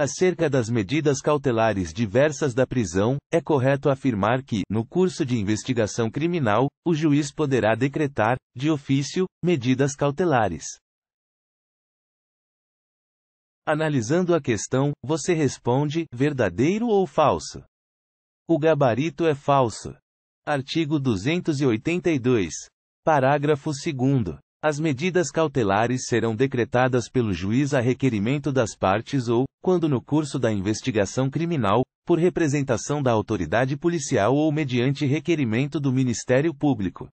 Acerca das medidas cautelares diversas da prisão, é correto afirmar que, no curso de investigação criminal, o juiz poderá decretar, de ofício, medidas cautelares. Analisando a questão, você responde: verdadeiro ou falso? O gabarito é falso. Artigo 282. Parágrafo 2. As medidas cautelares serão decretadas pelo juiz a requerimento das partes ou, quando no curso da investigação criminal, por representação da autoridade policial ou mediante requerimento do Ministério Público.